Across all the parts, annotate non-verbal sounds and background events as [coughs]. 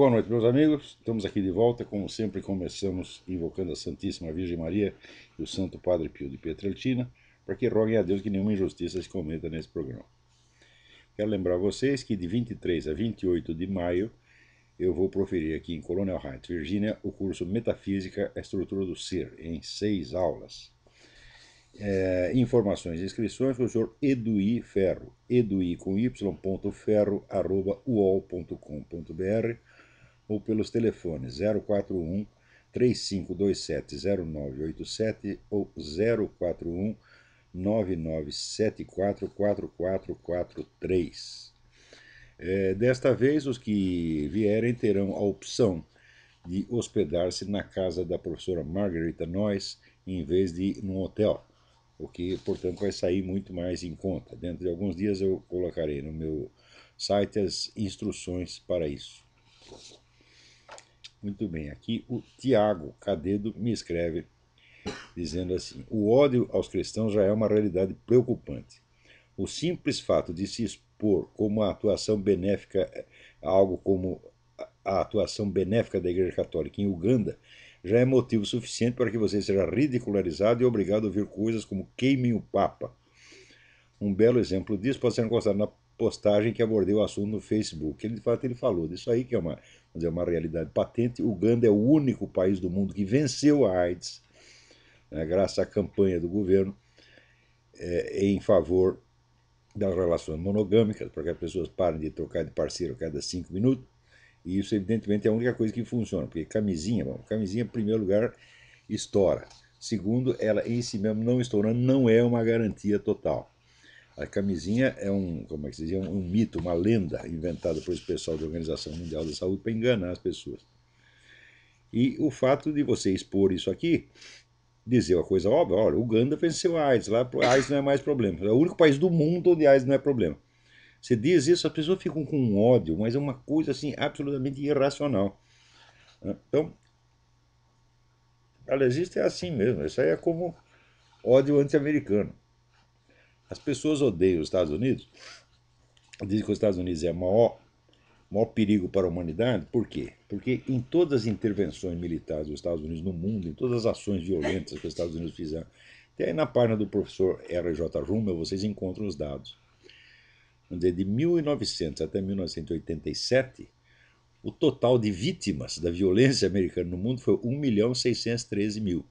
Boa noite, meus amigos. Estamos aqui de volta. Como sempre, começamos invocando a Santíssima Virgem Maria e o Santo Padre Pio de Pietrelcina, para que roguem a Deus que nenhuma injustiça se cometa nesse programa. Quero lembrar vocês que de 23 a 28 de maio eu vou proferir aqui em Colonial Heights, Virgínia, o curso Metafísica, a Estrutura do Ser, em seis aulas. É, informações e inscrições, o senhor Eduí Ferro, eduí com y, ponto ferro, arroba uol.com.br ou pelos telefones 041 3527 0987 ou 041 9974 4443. É, desta vez, os que vierem terão a opção de hospedar-se na casa da professora Margarita Noyes em vez de num hotel, o que, portanto, vai sair muito mais em conta. Dentro de alguns dias eu colocarei no meu site as instruções para isso. Muito bem, aqui o Tiago Cadedo me escreve dizendo assim: o ódio aos cristãos já é uma realidade preocupante. O simples fato de se expor como a atuação benéfica, algo como a atuação benéfica da Igreja Católica em Uganda, já é motivo suficiente para que você seja ridicularizado e obrigado a ouvir coisas como queimem o Papa. Um belo exemplo disso pode ser encontrado na postagem que abordei o assunto no Facebook. Ele, de fato, ele falou disso aí, que é uma, dizer, uma realidade patente. Uganda é o único país do mundo que venceu a AIDS, né, graças à campanha do governo é, em favor das relações monogâmicas, para que as pessoas parem de trocar de parceiro a cada cinco minutos. E isso, evidentemente, é a única coisa que funciona, porque camisinha, bom, camisinha, em primeiro lugar, estoura. Segundo, ela em si mesmo não estourando não é uma garantia total. A camisinha é um, como é que se diz, é um, um mito, uma lenda inventada por esse pessoal da Organização Mundial da Saúde para enganar as pessoas. E o fato de você expor isso aqui, dizer uma coisa óbvia, olha, Uganda venceu a AIDS, lá a AIDS não é mais problema. É o único país do mundo onde a AIDS não é problema. Você diz isso, as pessoas ficam com ódio, mas é uma coisa assim absolutamente irracional. Então, a isso é assim mesmo, isso aí é como ódio anti-americano. As pessoas odeiam os Estados Unidos, dizem que os Estados Unidos é o maior, maior perigo para a humanidade, por quê? Porque em todas as intervenções militares dos Estados Unidos no mundo, em todas as ações violentas que os Estados Unidos fizeram, até aí na página do professor R.J. Rummel vocês encontram os dados. Vamos dizer, de 1900 até 1987, o total de vítimas da violência americana no mundo foi 1 milhão 613 mil.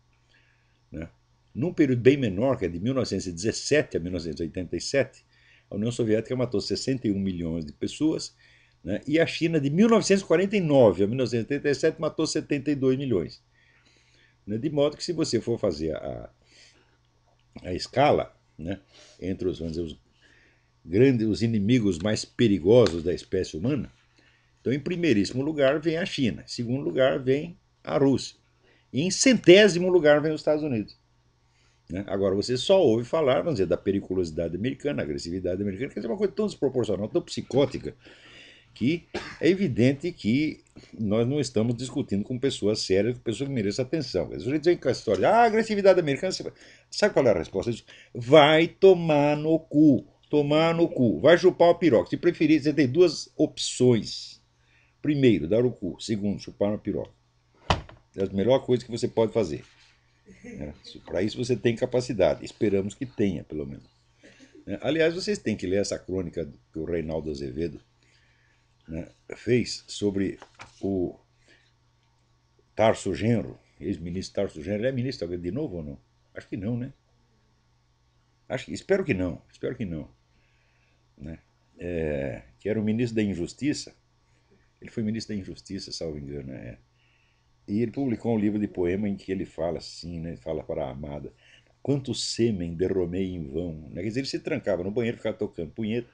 Né? Num período bem menor, que é de 1917 a 1987, a União Soviética matou 61 milhões de pessoas, né? e a China, de 1949 a 1987, matou 72 milhões. Né? De modo que, se você for fazer a, a escala né? entre os, vamos dizer, os, grandes, os inimigos mais perigosos da espécie humana, então, em primeiríssimo lugar, vem a China, em segundo lugar, vem a Rússia, e em centésimo lugar, vem os Estados Unidos. Né? Agora, você só ouve falar, vamos dizer, da periculosidade americana, agressividade americana, que é uma coisa tão desproporcional, tão psicótica, que é evidente que nós não estamos discutindo com pessoas sérias, com pessoas que mereçam atenção. Às vezes vem com a história, ah, agressividade americana, você... sabe qual é a resposta? Vai tomar no cu, tomar no cu, vai chupar o piroca. Se preferir, você tem duas opções. Primeiro, dar o cu. Segundo, chupar uma piroca. É a melhor coisa que você pode fazer. Né? Para isso você tem capacidade, esperamos que tenha, pelo menos. É, aliás, vocês têm que ler essa crônica que o Reinaldo Azevedo né, fez sobre o Tarso Genro, ex-ministro Tarso Genro. Ele é ministro de novo ou não? Acho que não, né? Acho, espero que não, espero que não. Né? É, que era o ministro da Injustiça. Ele foi ministro da Injustiça, salvo engano. É. E ele publicou um livro de poema em que ele fala assim, né? fala para a amada, quanto sêmen derromei em vão. Né, quer dizer, ele se trancava no banheiro, ficava tocando punheta,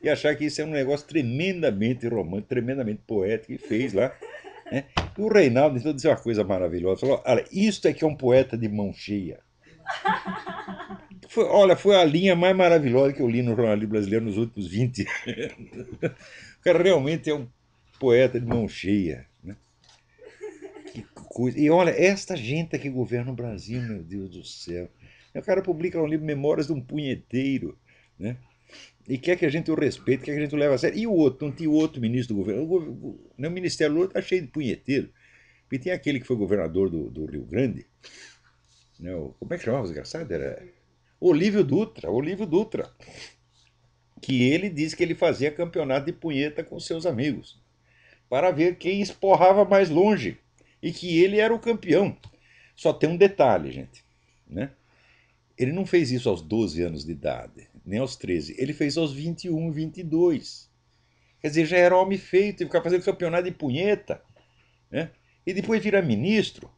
e achar que isso é um negócio tremendamente romântico, tremendamente poético, e fez lá. Né? E o Reinaldo então, disse uma coisa maravilhosa, falou, olha, isto é que é um poeta de mão cheia. Foi, olha, foi a linha mais maravilhosa que eu li no jornalismo brasileiro nos últimos 20 anos. [laughs] O cara realmente é um poeta de mão cheia. Né? Que coisa. E olha, esta gente que governa o Brasil, meu Deus do céu. O cara publica um livro Memórias de um Punheteiro, né? E quer que a gente o respeite, quer que a gente o leve a sério. E o outro, não tinha outro ministro do governo. O né, ministério do outro está cheio de punheteiro. E tem aquele que foi governador do, do Rio Grande. Não, né? como é que chamava o desgraçado? Era Olívio Dutra, Olívio Dutra. Que ele disse que ele fazia campeonato de punheta com seus amigos. Para ver quem esporrava mais longe e que ele era o campeão. Só tem um detalhe, gente. Né? Ele não fez isso aos 12 anos de idade, nem aos 13. Ele fez aos 21, 22. Quer dizer, já era homem feito, e ficar fazendo campeonato de punheta. Né? E depois vira ministro.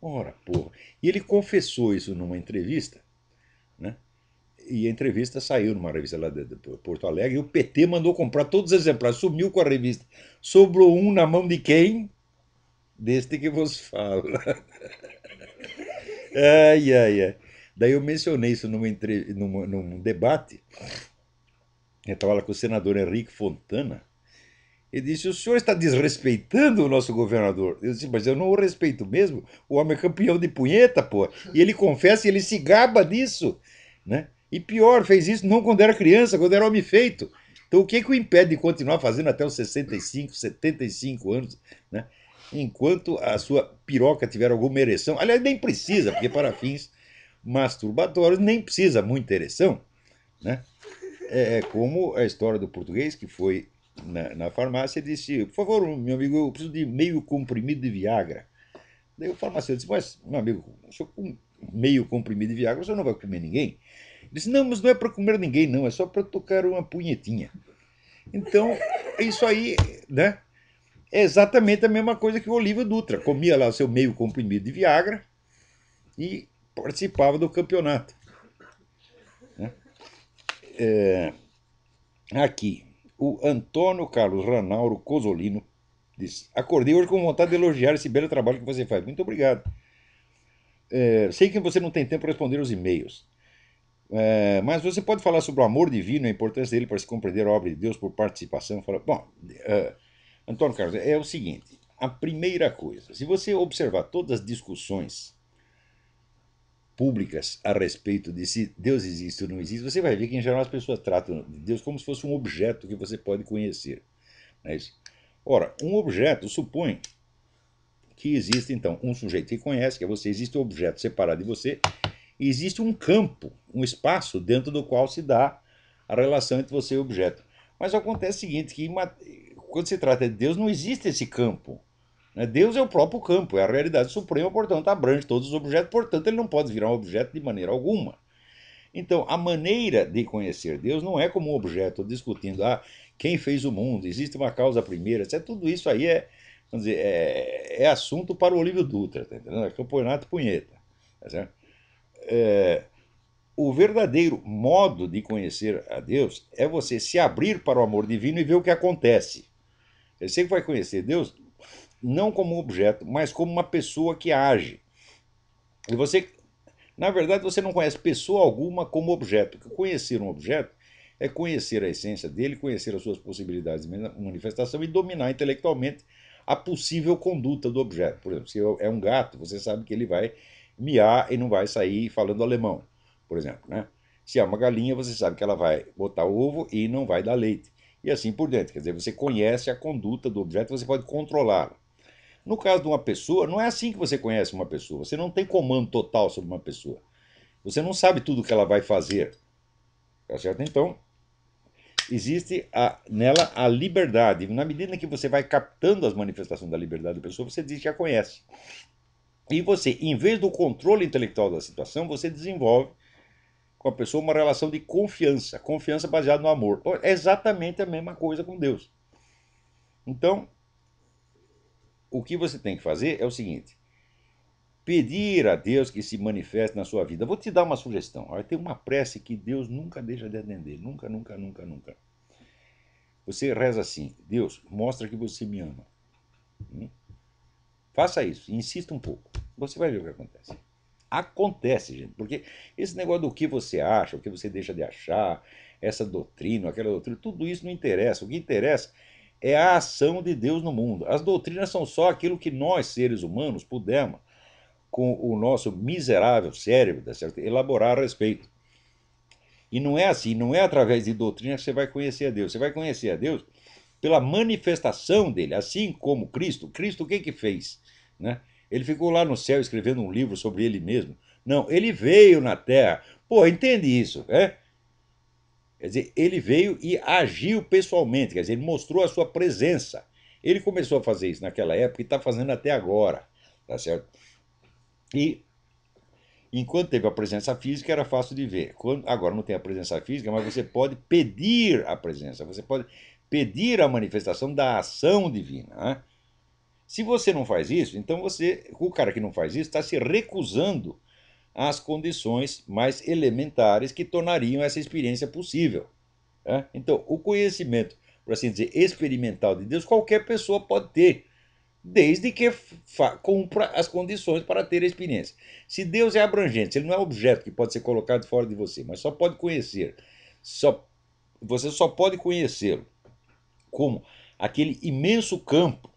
Ora, porra. E ele confessou isso numa entrevista. Né? E a entrevista saiu numa revista lá de, Porto Alegre. E o PT mandou comprar todos os exemplares. Sumiu com a revista. Sobrou um na mão de quem? deste que vos fala. [laughs] ai, ai, ai. Daí eu mencionei isso numa entre... numa, num debate. Eu estava lá com o senador Henrique Fontana. Ele disse: O senhor está desrespeitando o nosso governador. Eu disse: Mas eu não o respeito mesmo. O homem é campeão de punheta, pô. E ele confessa e ele se gaba disso. Né? E pior, fez isso não quando era criança, quando era homem feito. Então o que, é que o impede de continuar fazendo até os 65, 75 anos? Né? enquanto a sua piroca tiver alguma ereção. Aliás, nem precisa, porque para fins masturbatórios nem precisa muita ereção. Né? É, é como a história do português que foi na, na farmácia e disse: Por favor, meu amigo, eu preciso de meio comprimido de Viagra. Daí o farmacêutico disse: Mas, meu amigo, se com meio comprimido de Viagra, você não vai comer ninguém? Ele disse: Não, mas não é para comer ninguém, não, é só para tocar uma punhetinha. Então, isso aí, né? é exatamente a mesma coisa que o Olívio Dutra. Comia lá seu meio comprimido de Viagra e participava do campeonato. Né? É, aqui, o Antônio Carlos Ranauro Cosolino diz: Acordei hoje com vontade de elogiar esse belo trabalho que você faz. Muito obrigado. É, sei que você não tem tempo para responder os e-mails. É, mas você pode falar sobre o amor divino, a importância dele para se compreender a obra de Deus por participação. Fala, bom, é, Antônio Carlos, é o seguinte: a primeira coisa, se você observar todas as discussões públicas a respeito de se Deus existe ou não existe, você vai ver que em geral as pessoas tratam de Deus como se fosse um objeto que você pode conhecer. Não é isso? Ora, um objeto supõe que existe então um sujeito que conhece, que é você, existe um objeto separado de você, e existe um campo, um espaço dentro do qual se dá a relação entre você e o objeto. Mas acontece o seguinte, que quando se trata de Deus, não existe esse campo. Né? Deus é o próprio campo, é a realidade suprema, portanto, abrange todos os objetos, portanto, ele não pode virar um objeto de maneira alguma. Então, a maneira de conhecer Deus não é como um objeto discutindo, ah, quem fez o mundo, existe uma causa primeira, etc. tudo isso aí é, vamos dizer, é, é assunto para o Olívio Dutra, tá entendendo? É campeonato punheta. Tá certo? É, o verdadeiro modo de conhecer a Deus é você se abrir para o amor divino e ver o que acontece. Você que vai conhecer Deus não como um objeto, mas como uma pessoa que age. E você, na verdade, você não conhece pessoa alguma como objeto. conhecer um objeto é conhecer a essência dele, conhecer as suas possibilidades de manifestação e dominar intelectualmente a possível conduta do objeto. Por exemplo, se é um gato, você sabe que ele vai miar e não vai sair falando alemão, por exemplo, né? Se é uma galinha, você sabe que ela vai botar ovo e não vai dar leite e assim por diante. Quer dizer, você conhece a conduta do objeto, você pode controlá-la. No caso de uma pessoa, não é assim que você conhece uma pessoa. Você não tem comando total sobre uma pessoa. Você não sabe tudo o que ela vai fazer. Tá certo? Então, existe a, nela a liberdade. Na medida que você vai captando as manifestações da liberdade da pessoa, você diz que a conhece. E você, em vez do controle intelectual da situação, você desenvolve com a pessoa uma relação de confiança, confiança baseada no amor. Então, é exatamente a mesma coisa com Deus. Então, o que você tem que fazer é o seguinte: pedir a Deus que se manifeste na sua vida. Vou te dar uma sugestão. Tem uma prece que Deus nunca deixa de atender. Nunca, nunca, nunca, nunca. Você reza assim: Deus, mostra que você me ama. Hum? Faça isso, insista um pouco. Você vai ver o que acontece. Acontece, gente, porque esse negócio do que você acha, o que você deixa de achar, essa doutrina, aquela doutrina, tudo isso não interessa. O que interessa é a ação de Deus no mundo. As doutrinas são só aquilo que nós, seres humanos, pudemos, com o nosso miserável cérebro, tá certo? elaborar a respeito. E não é assim, não é através de doutrina que você vai conhecer a Deus. Você vai conhecer a Deus pela manifestação dele, assim como Cristo. Cristo o que que fez? Né? Ele ficou lá no céu escrevendo um livro sobre ele mesmo. Não, ele veio na terra. Pô, entende isso, é? Quer dizer, ele veio e agiu pessoalmente, quer dizer, ele mostrou a sua presença. Ele começou a fazer isso naquela época e está fazendo até agora, tá certo? E enquanto teve a presença física era fácil de ver. Quando, agora não tem a presença física, mas você pode pedir a presença, você pode pedir a manifestação da ação divina. Né? Se você não faz isso, então você, o cara que não faz isso, está se recusando às condições mais elementares que tornariam essa experiência possível. Né? Então, o conhecimento, por assim dizer, experimental de Deus, qualquer pessoa pode ter, desde que cumpra as condições para ter a experiência. Se Deus é abrangente, ele não é objeto que pode ser colocado fora de você, mas só pode conhecer. Só, você só pode conhecê-lo como aquele imenso campo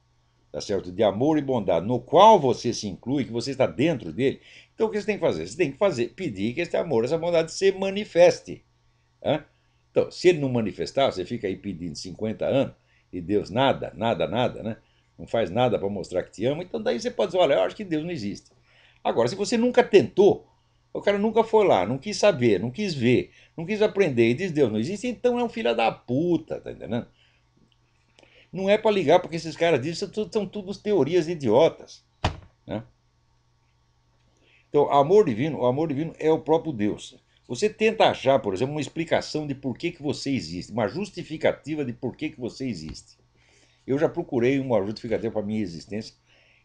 tá certo? De amor e bondade, no qual você se inclui, que você está dentro dele. Então o que você tem que fazer? Você tem que fazer, pedir que esse amor, essa bondade se manifeste. Né? Então, se ele não manifestar, você fica aí pedindo 50 anos e Deus nada, nada, nada, né? Não faz nada para mostrar que te ama, então daí você pode dizer, olha, eu acho que Deus não existe. Agora, se você nunca tentou, o cara nunca foi lá, não quis saber, não quis ver, não quis aprender e diz Deus não existe, então é um filho da puta, tá entendendo? Não é para ligar porque esses caras dizem são, são tudo teorias idiotas. Né? Então, amor divino, o amor divino é o próprio Deus. Você tenta achar, por exemplo, uma explicação de por que, que você existe, uma justificativa de por que, que você existe. Eu já procurei uma justificativa para a minha existência,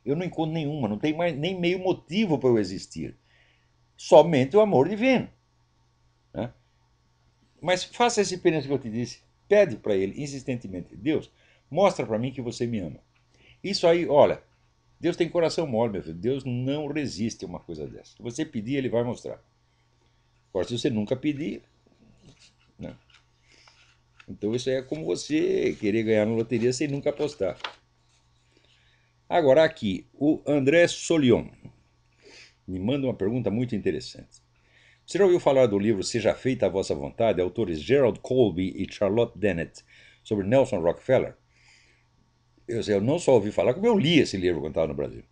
eu não encontro nenhuma, não tem mais nem meio motivo para eu existir. Somente o amor divino. Né? Mas faça essa experiência que eu te disse, pede para ele insistentemente: Deus, Mostra para mim que você me ama. Isso aí, olha, Deus tem coração mole, meu filho. Deus não resiste a uma coisa dessa. Se você pedir, ele vai mostrar. Agora, se você nunca pedir. Não. Né? Então, isso aí é como você querer ganhar na loteria sem nunca apostar. Agora, aqui, o André Solion me manda uma pergunta muito interessante. Você já ouviu falar do livro Seja Feita a Vossa Vontade, autores Gerald Colby e Charlotte Dennett, sobre Nelson Rockefeller? eu, eu não só ouvi falar, como eu li esse livro quando estava no Brasil.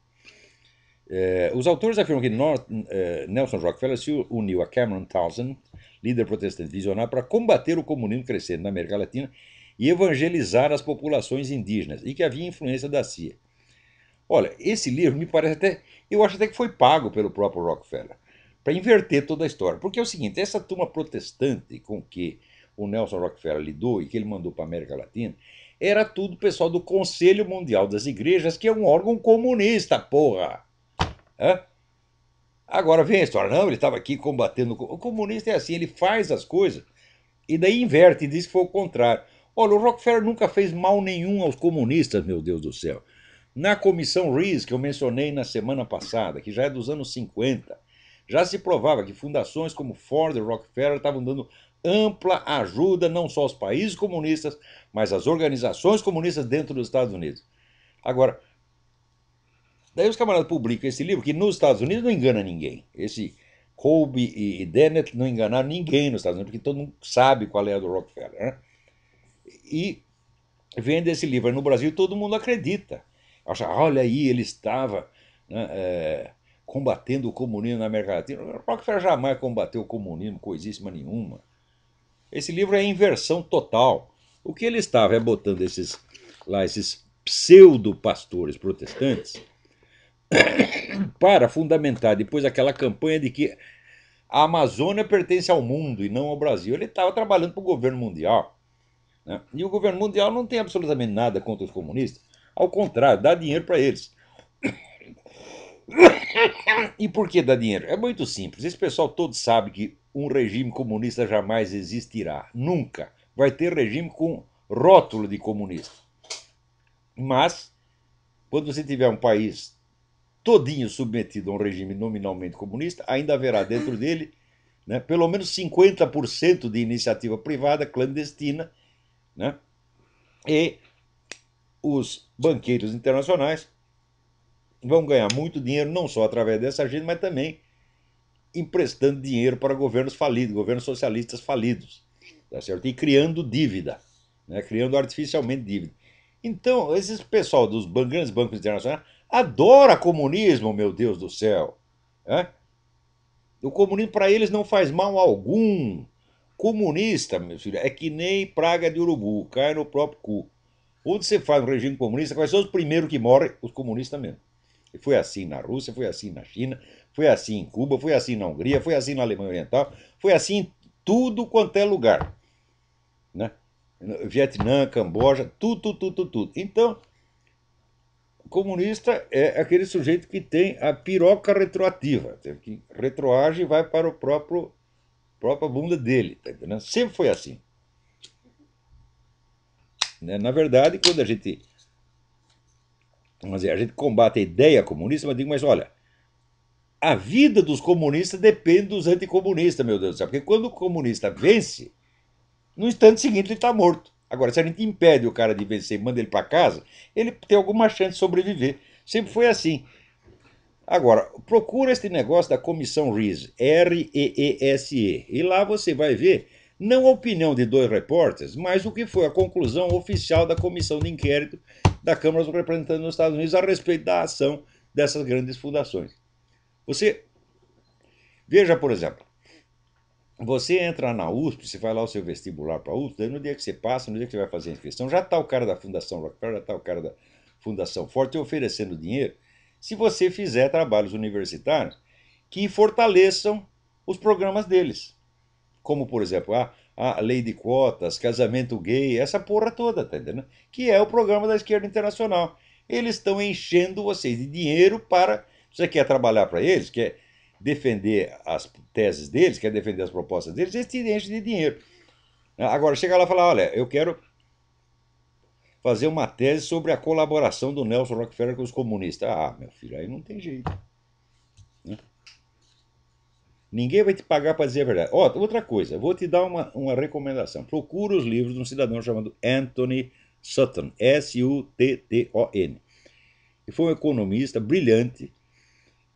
É, os autores afirmam que North, é, Nelson Rockefeller se uniu a Cameron Townsend, líder protestante visionário, para combater o comunismo crescendo na América Latina e evangelizar as populações indígenas, e que havia influência da CIA. Olha, esse livro me parece até. Eu acho até que foi pago pelo próprio Rockefeller, para inverter toda a história. Porque é o seguinte: essa turma protestante com que o Nelson Rockefeller lidou e que ele mandou para a América Latina era tudo pessoal do Conselho Mundial das Igrejas, que é um órgão comunista, porra. Hã? Agora vem a história, não, ele estava aqui combatendo. O comunista é assim, ele faz as coisas e daí inverte e diz que foi o contrário. Olha, o Rockefeller nunca fez mal nenhum aos comunistas, meu Deus do céu. Na comissão Rees, que eu mencionei na semana passada, que já é dos anos 50, já se provava que fundações como Ford e Rockefeller estavam dando ampla ajuda não só aos países comunistas, mas às organizações comunistas dentro dos Estados Unidos. Agora, daí os camaradas publicam esse livro que nos Estados Unidos não engana ninguém. Esse Colby e Dennett não enganaram ninguém nos Estados Unidos, porque todo mundo sabe qual é a do Rockefeller. Né? E vende esse livro. No Brasil todo mundo acredita. Acha, olha aí, ele estava né, é, combatendo o comunismo na América Latina. O Rockefeller jamais combateu o comunismo, coisíssima nenhuma. Esse livro é inversão total. O que ele estava é botando esses lá esses pseudo-pastores protestantes [coughs] para fundamentar depois aquela campanha de que a Amazônia pertence ao mundo e não ao Brasil. Ele estava trabalhando para o governo mundial. Né? E o governo mundial não tem absolutamente nada contra os comunistas. Ao contrário, dá dinheiro para eles. [coughs] E por que dá dinheiro? É muito simples. Esse pessoal todo sabe que um regime comunista jamais existirá. Nunca. Vai ter regime com rótulo de comunista. Mas, quando você tiver um país todinho submetido a um regime nominalmente comunista, ainda haverá dentro dele né, pelo menos 50% de iniciativa privada clandestina né, e os banqueiros internacionais vão ganhar muito dinheiro, não só através dessa agenda, mas também emprestando dinheiro para governos falidos, governos socialistas falidos, tá certo? E criando dívida, né? criando artificialmente dívida. Então, esses pessoal dos grandes bancos internacionais adora comunismo, meu Deus do céu. Né? O comunismo para eles não faz mal algum. Comunista, meu filho, é que nem praga de urubu, cai no próprio cu. Onde você faz um regime comunista, quais são os primeiros que morrem? Os comunistas mesmo. E foi assim na Rússia, foi assim na China, foi assim em Cuba, foi assim na Hungria, foi assim na Alemanha Oriental, foi assim em tudo quanto é lugar. Né? Vietnã, Camboja, tudo, tudo, tudo, tudo. Então, comunista é aquele sujeito que tem a piroca retroativa, que retroage e vai para o próprio própria bunda dele, tá entendendo? Sempre foi assim. Né? Na verdade, quando a gente, vamos dizer, a gente combate a ideia comunista, mas digo, mas olha, a vida dos comunistas depende dos anticomunistas, meu Deus do céu. Porque quando o comunista vence, no instante seguinte ele está morto. Agora, se a gente impede o cara de vencer e manda ele para casa, ele tem alguma chance de sobreviver. Sempre foi assim. Agora, procura este negócio da comissão RIS, R-E-E-S-E, e lá você vai ver não a opinião de dois repórteres, mas o que foi a conclusão oficial da comissão de inquérito da Câmara dos Representantes dos Estados Unidos a respeito da ação dessas grandes fundações. Você veja, por exemplo, você entra na USP, você vai lá o seu vestibular para a USP, daí no dia que você passa, no dia que você vai fazer a inscrição, já está o cara da Fundação Rockefeller, já está o cara da Fundação Forte oferecendo dinheiro, se você fizer trabalhos universitários que fortaleçam os programas deles. Como, por exemplo, a, a lei de cotas, casamento gay, essa porra toda, tá entendendo? Que é o programa da esquerda internacional. Eles estão enchendo vocês de dinheiro para você quer trabalhar para eles, quer defender as teses deles, quer defender as propostas deles, eles te enchem de dinheiro. Agora, chega lá e fala, olha, eu quero fazer uma tese sobre a colaboração do Nelson Rockefeller com os comunistas. Ah, meu filho, aí não tem jeito. Né? Ninguém vai te pagar para dizer a verdade. oh, outra coisa, vou te dar uma, uma recomendação. Procura os livros de um cidadão chamado Anthony Sutton, S-U-T-T-O-N. Ele foi um economista brilhante,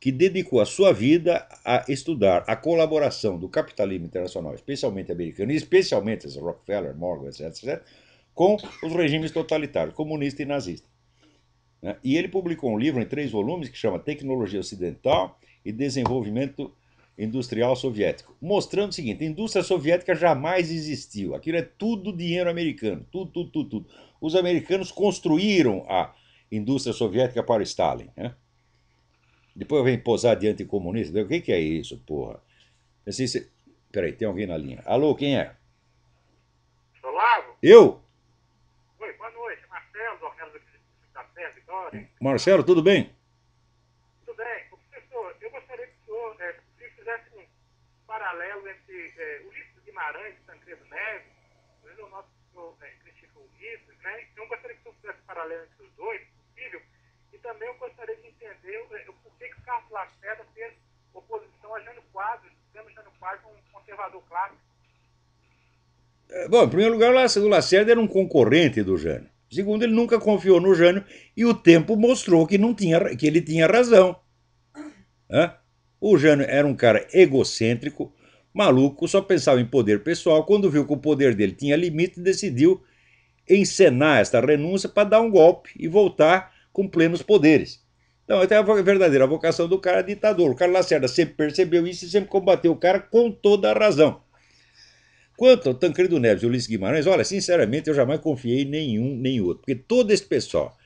que dedicou a sua vida a estudar a colaboração do capitalismo internacional, especialmente americano, especialmente especialmente Rockefeller, Morgan, etc., etc., com os regimes totalitários, comunista e nazista. Né? E ele publicou um livro em três volumes que chama Tecnologia Ocidental e Desenvolvimento Industrial Soviético, mostrando o seguinte: a indústria soviética jamais existiu. Aquilo é tudo dinheiro americano, tudo, tudo, tudo, tudo. Os americanos construíram a indústria soviética para Stalin. Né? Depois vem posar diante comunista. O que, que é isso, porra? Pensei, se... Peraí, tem alguém na linha. Alô, quem é? Olavo? Eu? Oi, boa noite. Marcelo, do Vitória. Marcelo, tudo bem? Tudo bem. Professor, eu gostaria que o senhor é, eh, se fizesse um paralelo entre é, Ulisses Guimarães e Tancredo Neves. É o nosso senhor é, eh, critica o Ulisses, né? Então, eu gostaria que o senhor fizesse um paralelo entre os dois, possível, também eu gostaria de entender é, por que, o Carlos Lacerda fez oposição a Jânio Quadros, sendo Jânio Quadros um conservador clássico. É, bom, em primeiro lugar, o Lacerda era um concorrente do Jânio. Segundo, ele nunca confiou no Jânio e o tempo mostrou que, não tinha, que ele tinha razão. Hã? O Jânio era um cara egocêntrico, maluco, só pensava em poder pessoal. Quando viu que o poder dele tinha limite, decidiu encenar esta renúncia para dar um golpe e voltar com plenos poderes. Então, até a é verdadeira vocação do cara é ditador. O Carlos Lacerda sempre percebeu isso e sempre combateu o cara com toda a razão. Quanto ao Tancredo Neves e Ulisses Guimarães, olha, sinceramente eu jamais confiei em nenhum nem outro, porque todo esse pessoal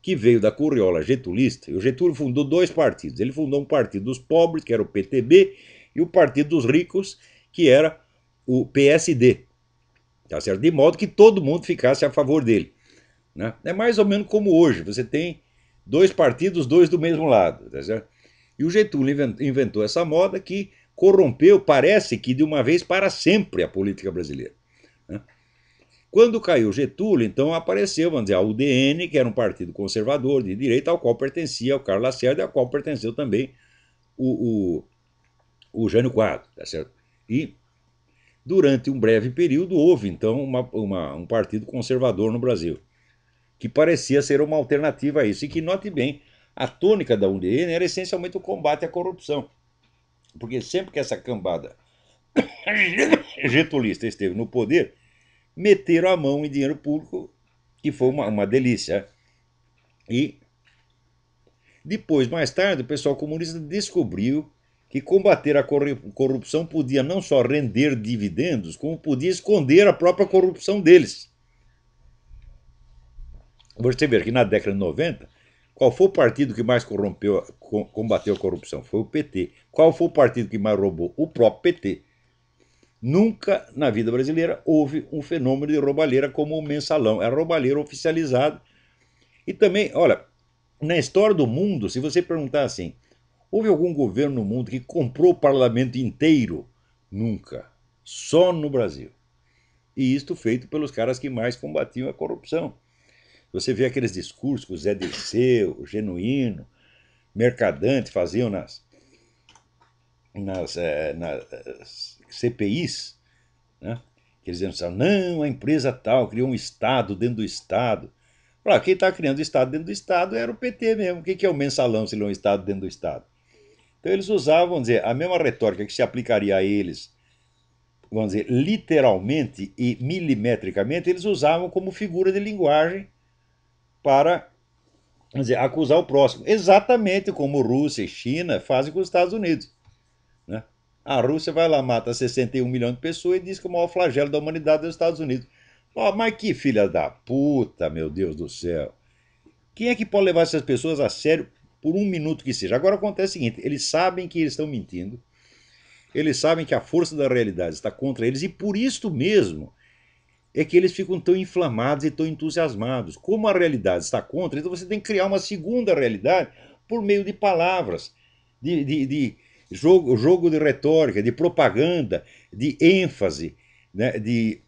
que veio da curriola getulista, e o Getúlio fundou dois partidos. Ele fundou um partido dos pobres, que era o PTB, e o partido dos ricos, que era o PSD. Tá certo? De modo que todo mundo ficasse a favor dele. Né? É mais ou menos como hoje, você tem dois partidos, dois do mesmo lado. Tá certo? E o Getúlio inventou essa moda que corrompeu, parece que de uma vez para sempre, a política brasileira. Né? Quando caiu Getúlio, então apareceu, vamos dizer, a UDN, que era um partido conservador de direita, ao qual pertencia o Carlos Lacerda, ao qual pertenceu também o, o, o Jânio Quadro, tá certo? E durante um breve período houve, então, uma, uma, um partido conservador no Brasil que parecia ser uma alternativa a isso. E que, note bem, a tônica da UDN né, era essencialmente o combate à corrupção. Porque sempre que essa cambada [coughs] getulista esteve no poder, meteram a mão em dinheiro público, que foi uma, uma delícia. E depois, mais tarde, o pessoal comunista descobriu que combater a corrupção podia não só render dividendos, como podia esconder a própria corrupção deles. Você vê que na década de 90, qual foi o partido que mais corrompeu, combateu a corrupção? Foi o PT. Qual foi o partido que mais roubou? O próprio PT. Nunca na vida brasileira houve um fenômeno de roubalheira como o mensalão. Era é roubalheira oficializada. E também, olha, na história do mundo, se você perguntar assim, houve algum governo no mundo que comprou o parlamento inteiro? Nunca. Só no Brasil. E isto feito pelos caras que mais combatiam a corrupção. Você vê aqueles discursos que o Zé Dirceu, o Genuíno, Mercadante faziam nas, nas, é, nas CPIs, né? que eles diziam assim, não, a empresa tal criou um Estado dentro do Estado. Pra, quem está criando Estado dentro do Estado era o PT mesmo. O que, que é o mensalão se não é um Estado dentro do Estado? Então eles usavam, vamos dizer, a mesma retórica que se aplicaria a eles vamos dizer, literalmente e milimetricamente, eles usavam como figura de linguagem para dizer, acusar o próximo, exatamente como Rússia e China fazem com os Estados Unidos. Né? A Rússia vai lá, mata 61 milhões de pessoas e diz que é o maior flagelo da humanidade é os Estados Unidos. Oh, mas que filha da puta, meu Deus do céu. Quem é que pode levar essas pessoas a sério por um minuto que seja? Agora acontece o seguinte: eles sabem que eles estão mentindo, eles sabem que a força da realidade está contra eles e por isso mesmo é que eles ficam tão inflamados e tão entusiasmados. Como a realidade está contra, então você tem que criar uma segunda realidade por meio de palavras, de, de, de jogo, jogo de retórica, de propaganda, de ênfase, né, de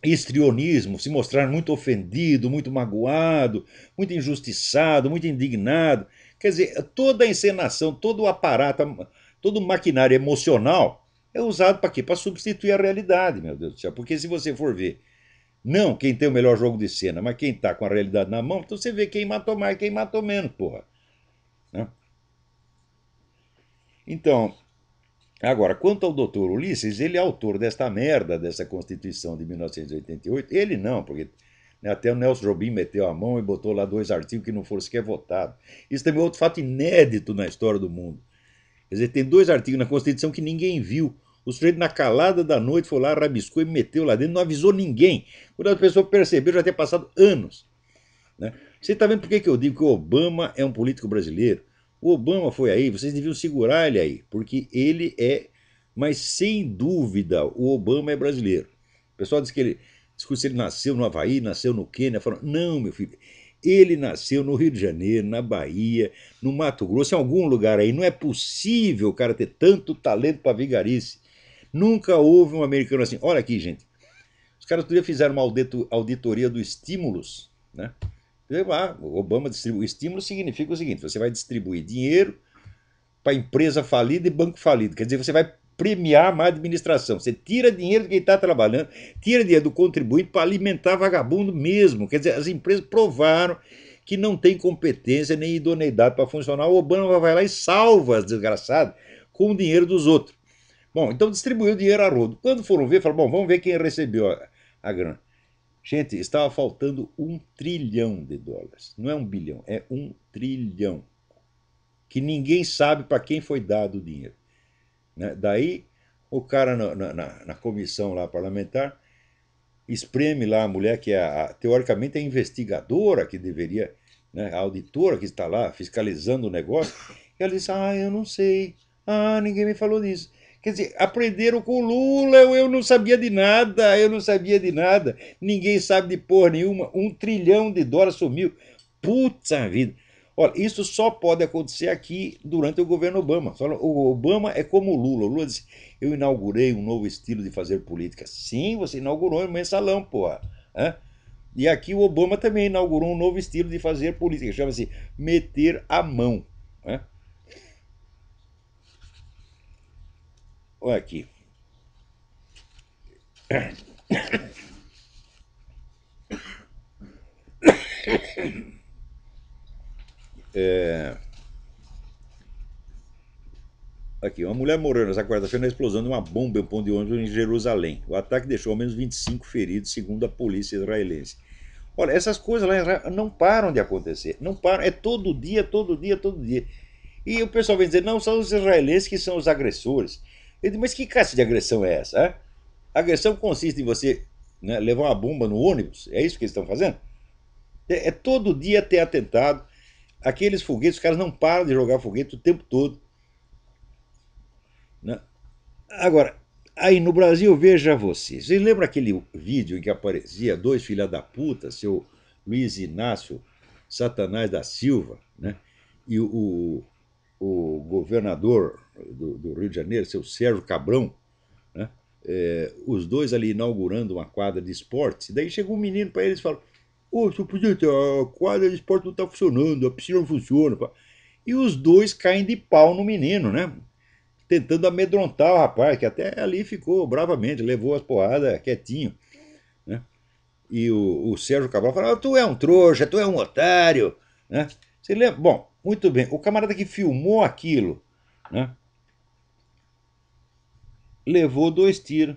estrionismo, se mostrar muito ofendido, muito magoado, muito injustiçado, muito indignado. Quer dizer, toda a encenação, todo o aparato, todo o maquinário emocional é usado para quê? Para substituir a realidade, meu Deus do céu. Porque se você for ver não quem tem o melhor jogo de cena, mas quem está com a realidade na mão, então você vê quem matou mais, quem matou menos, porra. Né? Então, agora, quanto ao doutor Ulisses, ele é autor desta merda, dessa Constituição de 1988. Ele não, porque né, até o Nelson Jobim meteu a mão e botou lá dois artigos que não foram sequer votados. Isso também é outro fato inédito na história do mundo. Quer dizer, tem dois artigos na Constituição que ninguém viu. O sujeito, na calada da noite, foi lá, rabiscou e meteu lá dentro, não avisou ninguém. Quando a pessoa percebeu, já tinha passado anos. Né? Você está vendo por que, que eu digo que o Obama é um político brasileiro? O Obama foi aí, vocês deviam segurar ele aí, porque ele é, mas sem dúvida, o Obama é brasileiro. O pessoal diz que ele, discute se ele nasceu no Havaí, nasceu no Quênia, falam, não, meu filho, ele nasceu no Rio de Janeiro, na Bahia, no Mato Grosso, em algum lugar aí. Não é possível o cara ter tanto talento para vigarice. Nunca houve um americano assim. Olha aqui, gente. Os caras tudo fizeram uma auditoria dos estímulos, né? Ah, Obama distribui. Estímulo significa o seguinte: você vai distribuir dinheiro para empresa falida e banco falido. Quer dizer, você vai premiar má administração. Você tira dinheiro de quem está trabalhando, tira dinheiro do contribuinte para alimentar vagabundo mesmo. Quer dizer, as empresas provaram que não tem competência nem idoneidade para funcionar. O Obama vai lá e salva as desgraçadas com o dinheiro dos outros. Bom, então distribuiu o dinheiro a rodo. Quando foram ver, falaram, bom, vamos ver quem recebeu a, a grana. Gente, estava faltando um trilhão de dólares. Não é um bilhão, é um trilhão. Que ninguém sabe para quem foi dado o dinheiro. Né? Daí, o cara na, na, na, comissão lá parlamentar espreme lá a mulher que é a, teoricamente é a investigadora que deveria, né, a auditora que está lá fiscalizando o negócio, e ela diz: Ah, eu não sei. Ah, ninguém me falou disso. Quer dizer, aprenderam com o Lula, eu, eu não sabia de nada, eu não sabia de nada. Ninguém sabe de porra nenhuma. Um trilhão de dólares sumiu. Puta vida. Olha, isso só pode acontecer aqui durante o governo Obama. O Obama é como o Lula. O Lula disse: Eu inaugurei um novo estilo de fazer política. Sim, você inaugurou um mensalão, porra. Hã? E aqui o Obama também inaugurou um novo estilo de fazer política. Chama-se meter a mão. Olha aqui. É... Aqui, uma mulher morreu nesta quarta-feira na explosão de uma bomba em um ponto de ônibus em Jerusalém. O ataque deixou ao menos 25 feridos, segundo a polícia israelense. Olha, essas coisas lá não param de acontecer. Não param. É todo dia, todo dia, todo dia. E o pessoal vem dizer, não, são os israelenses que são os agressores disse, mas que classe de agressão é essa? É? Agressão consiste em você né, levar uma bomba no ônibus, é isso que eles estão fazendo? É, é todo dia ter atentado. Aqueles foguetes, os caras não param de jogar foguete o tempo todo. Né? Agora, aí no Brasil, veja você. Vocês lembram aquele vídeo em que aparecia dois filha da puta, seu Luiz Inácio Satanás da Silva, né? E o, o governador do, do, Rio de Janeiro, seu Sérgio Cabrão, né? é, os dois ali inaugurando uma quadra de esportes. Daí chegou um menino para eles e falou: Ô, senhor presidente, a quadra de esporte não está funcionando, a piscina não funciona. E os dois caem de pau no menino, né? Tentando amedrontar o rapaz, que até ali ficou bravamente, levou as porradas quietinho. Né? E o, o Sérgio Cabral falou: ah, Tu é um trouxa, tu é um otário. Né? Você lembra? Bom, muito bem, o camarada que filmou aquilo, né? Levou dois tiros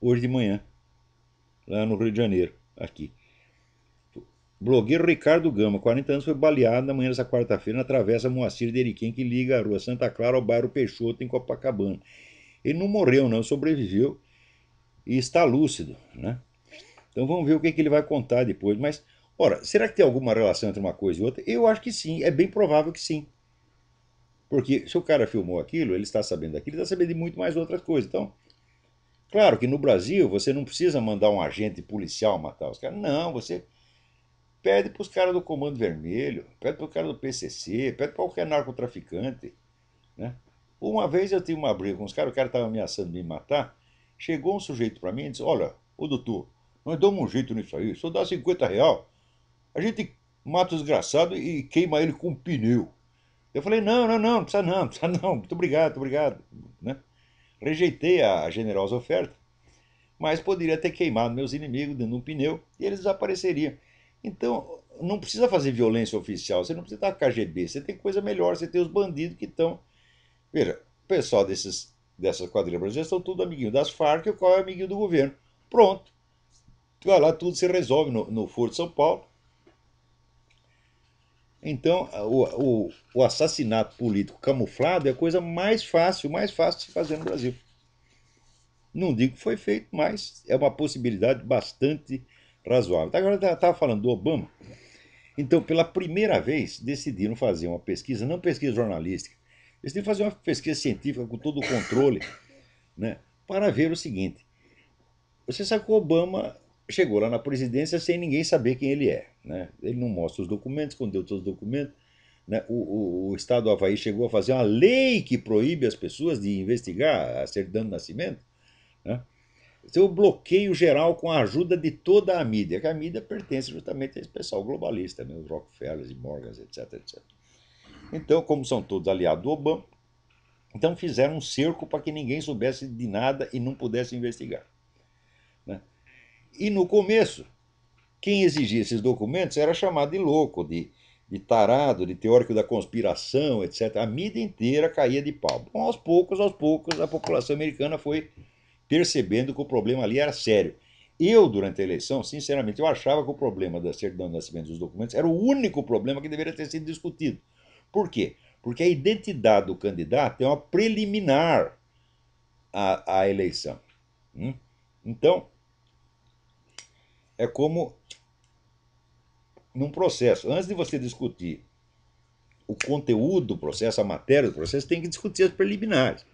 hoje de manhã, lá no Rio de Janeiro, aqui. Blogueiro Ricardo Gama, 40 anos, foi baleado na manhã dessa quarta-feira na travessa Moacir de Eriquém, que liga a rua Santa Clara ao bairro Peixoto, em Copacabana. Ele não morreu, não, sobreviveu e está lúcido, né? Então vamos ver o que, que ele vai contar depois, mas Ora, será que tem alguma relação entre uma coisa e outra? Eu acho que sim, é bem provável que sim. Porque se o cara filmou aquilo, ele está sabendo daquilo, ele está sabendo de muito mais outras coisas. Então, claro que no Brasil você não precisa mandar um agente policial matar os caras. Não, você pede para os caras do Comando Vermelho, pede para o cara do PCC, pede para qualquer narcotraficante. Né? Uma vez eu tive uma briga com os caras, o cara estava ameaçando me matar. Chegou um sujeito para mim e disse: Olha, ô doutor, nós damos um jeito nisso aí, só dá 50 real a gente mata o desgraçado e queima ele com um pneu. Eu falei, não, não, não, não precisa não, não precisa não, muito obrigado, muito obrigado. Né? Rejeitei a generosa oferta, mas poderia ter queimado meus inimigos dentro de um pneu e eles desapareceriam. Então, não precisa fazer violência oficial, você não precisa estar KGB, você tem coisa melhor, você tem os bandidos que estão. Veja, o pessoal desses, dessas quadrilhas brasileiras são tudo amiguinho das Farc e o qual é amiguinho do governo. Pronto. Vai lá, tudo se resolve no, no Foro de São Paulo. Então, o, o, o, assassinato político camuflado é a coisa mais fácil, mais fácil de se fazer no Brasil. Não digo que foi feito, mas é uma possibilidade bastante razoável. Agora, eu estava falando do Obama. Então, pela primeira vez, decidiram fazer uma pesquisa, não pesquisa jornalística, decidiram fazer uma pesquisa científica com todo o controle, né, para ver o seguinte. Você sabe que o Obama chegou lá na presidência sem ninguém saber quem ele é. Né? Ele não mostra os documentos, escondeu todos os documentos. Né? O, o, o, Estado do Havaí chegou a fazer uma lei que proíbe as pessoas de investigar a certidão de nascimento. Né? Seu é bloqueio geral com a ajuda de toda a mídia, que a mídia pertence justamente a esse pessoal globalista, né? os Rockefellers e Morgans, etc, etc. Então, como são todos aliados do Obama, então fizeram um cerco para que ninguém soubesse de nada e não pudesse investigar. Né? E no começo, quem exigia esses documentos era chamado de louco, de, de tarado, de teórico da conspiração, etc. A mídia inteira caía de pau. Bom, aos poucos, aos poucos, a população americana foi percebendo que o problema ali era sério. Eu, durante a eleição, sinceramente, eu achava que o problema da certidão de nascimento dos documentos era o único problema que deveria ter sido discutido. Por quê? Porque a identidade do candidato é uma preliminar à, à eleição. Hum? Então, é como num processo. Antes de você discutir o conteúdo do processo, a matéria do processo, tem que discutir as preliminares.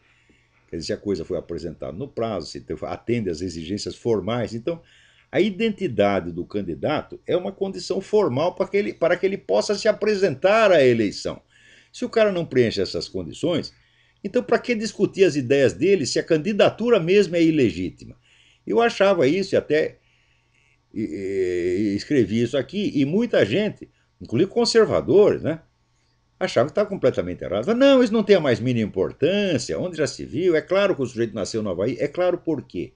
Quer dizer, se a coisa foi apresentada no prazo, se atende às exigências formais. Então, a identidade do candidato é uma condição formal para que ele, para que ele possa se apresentar à eleição. Se o cara não preenche essas condições, então para que discutir as ideias dele se a candidatura mesmo é ilegítima? Eu achava isso e até e, e, escrevi isso aqui, e muita gente, inclusive conservadores, né, achava que estava completamente errado. Não, isso não tem a mais mínima importância, onde já se viu, é claro que o sujeito nasceu no Havaí, é claro por quê.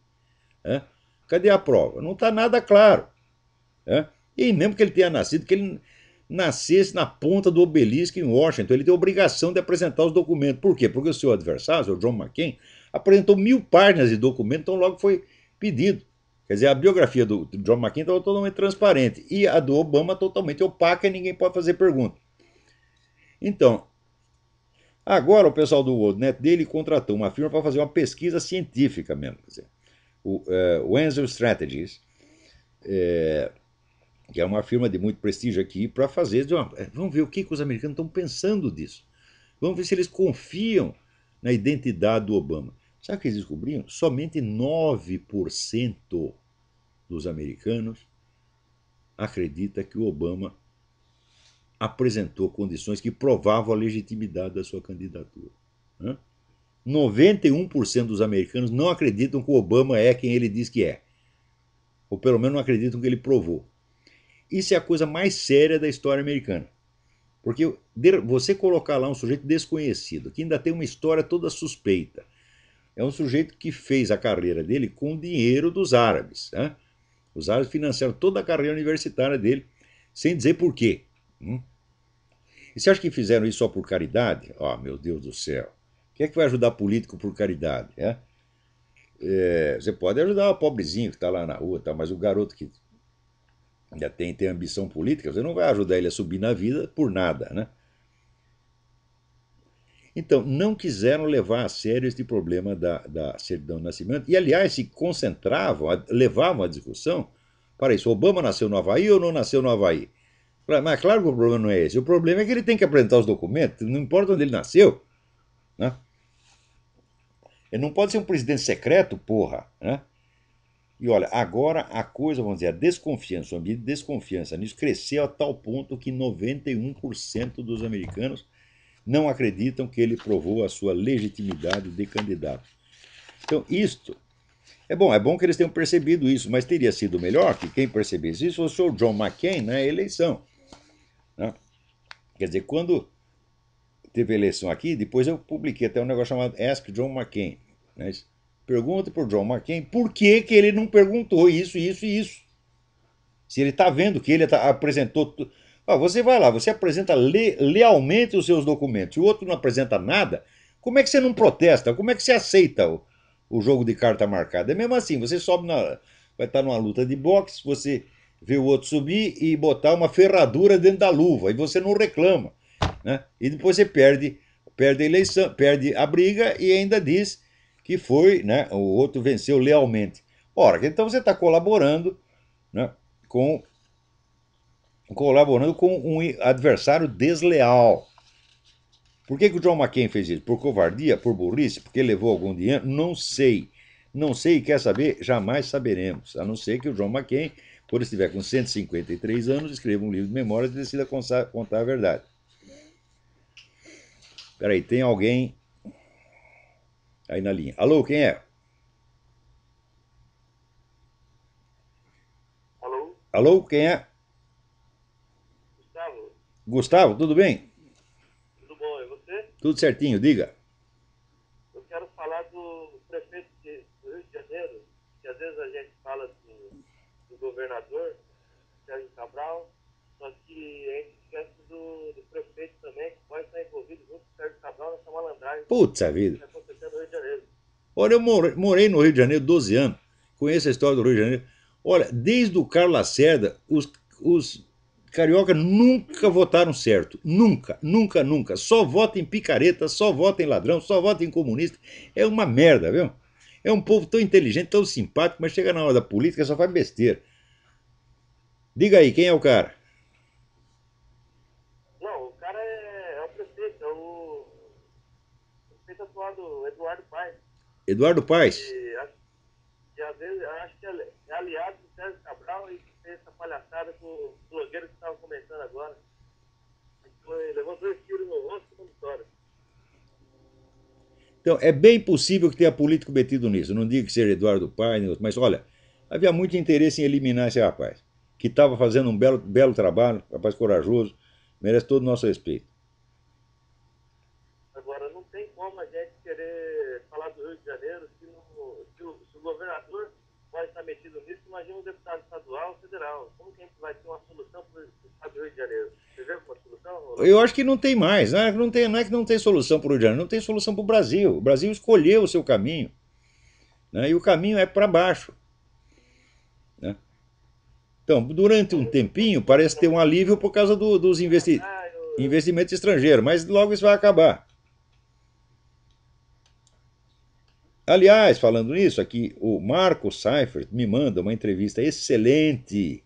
Né? Cadê a prova? Não está nada claro. Né? E mesmo que ele tenha nascido, que ele nascesse na ponta do obelisco em Washington, então ele tem obrigação de apresentar os documentos. Por quê? Porque o seu adversário, o John McCain, apresentou mil páginas de documento, então logo foi pedido. Quer dizer, a biografia do, John McCain estava totalmente transparente e a do Obama totalmente opaca e ninguém pode fazer pergunta. Então, agora o pessoal do WorldNet dele contratou uma firma para fazer uma pesquisa científica mesmo. Quer dizer, o uh, é, Wenzel Strategies, é, que é uma firma de muito prestígio aqui, para fazer. Uma, vamos ver o que, que os americanos estão pensando disso. Vamos ver se eles confiam na identidade do Obama. Sabe o que eles descobriram? Somente 9% dos americanos acredita que o Obama apresentou condições que provavam a legitimidade da sua candidatura. 91% né? dos americanos não acreditam que o Obama é quem ele diz que é. Ou pelo menos não acreditam que ele provou. Isso é a coisa mais séria da história americana. Porque você colocar lá um sujeito desconhecido, que ainda tem uma história toda suspeita, é um sujeito que fez a carreira dele com o dinheiro dos árabes. Né? Os árabes financiaram toda a carreira universitária dele, sem dizer por quê. Hum? E você acha que fizeram isso só por caridade? Ó, oh, ah, meu Deus do céu. Quem é que vai ajudar político por caridade? É? É, você pode ajudar o pobrezinho que está lá na rua, tá? mas o garoto que ainda tem, tem ambição política, você não vai ajudar ele a subir na vida por nada, né? Então, não quiseram levar a sério este problema da, da certidão de nascimento. E, aliás, se concentravam, levavam a discussão para isso. Obama nasceu no Havaí ou não nasceu no Havaí? Mas claro que o problema não é esse. O problema é que ele tem que apresentar os documentos, não importa onde ele nasceu. Né? Ele não pode ser um presidente secreto, porra. Né? E olha, agora a coisa, vamos dizer, a desconfiança, o ambiente de desconfiança nisso cresceu a tal ponto que 91% dos americanos não acreditam que ele provou a sua legitimidade de candidato. Então, isto é bom, é bom que eles tenham percebido isso, mas teria sido melhor que quem percebesse isso fosse o John McCain na eleição. Né? Quer dizer, quando teve a eleição aqui, depois eu publiquei até um negócio chamado Ask John McCain. Né? Pergunta para o John McCain por que, que ele não perguntou isso, isso e isso. Se ele está vendo que ele tá, apresentou ah, você vai lá, você apresenta le, lealmente os seus documentos e o outro não apresenta nada, como é que você não protesta? Como é que você aceita o, o jogo de carta marcada? É mesmo assim, você sobe na. Vai estar tá numa luta de boxe, você vê o outro subir e botar uma ferradura dentro da luva, e você não reclama. Né? E depois você perde, perde a eleição, perde a briga e ainda diz que foi, né? O outro venceu lealmente. Ora, então você está colaborando né, com colaborando com um adversário desleal. Por que, que o John McCain fez isso? Por covardia? Por burrice? Porque levou algum dinheiro? Não sei. Não sei e quer saber? Jamais saberemos. A não ser que o John McCain, quando estiver com 153 anos, escreva um livro de memórias e decida contar a verdade. Peraí, tem alguém aí na linha. Alô, quem é? Alô? Alô, quem é? Gustavo, tudo bem? Tudo bom, e você? Tudo certinho, diga. Eu quero falar do prefeito do Rio de Janeiro, que às vezes a gente fala do governador, Sérgio Cabral, só que a gente esquece do, do prefeito também, que pode estar envolvido junto com o Sérgio Cabral nessa malandragem. a vida! Que no Rio de Janeiro. Olha, eu morei no Rio de Janeiro 12 anos, conheço a história do Rio de Janeiro. Olha, desde o Carlos Lacerda, os, os carioca nunca votaram certo. Nunca, nunca, nunca. Só vota em picareta, só vota em ladrão, só vota em comunista. É uma merda, viu? É um povo tão inteligente, tão simpático, mas chega na hora da política só faz besteira. Diga aí, quem é o cara? Não, o cara é, é o prefeito, é o, o prefeito atual do Eduardo Paes. Eduardo Paes? E, e às vezes acho que é, é aliado palhaçada com o blogueiro que estava começando agora. Foi, levou dois tiros no rosto e vitória. Então, é bem possível que tenha político metido nisso. Não digo que seja Eduardo Paine, mas olha, havia muito interesse em eliminar esse rapaz, que estava fazendo um belo, belo trabalho, rapaz corajoso, merece todo o nosso respeito. Agora, não tem como a gente querer falar do Rio de Janeiro se, não, se, o, se o governador pode estar metido nisso, imagina um deputado estadual ou federal. Como que a gente vai ter uma solução para o estado do Rio de Janeiro? Você vê alguma solução? Eu acho que não tem mais. Né? Não, tem, não é que não tem solução para o Rio de Janeiro, não tem solução para o Brasil. O Brasil escolheu o seu caminho. Né? E o caminho é para baixo. Né? Então, durante um tempinho, parece ter um alívio por causa do, dos investi ah, investimentos estrangeiros, mas logo isso vai acabar. Aliás, falando nisso, aqui o Marco Seifert me manda uma entrevista excelente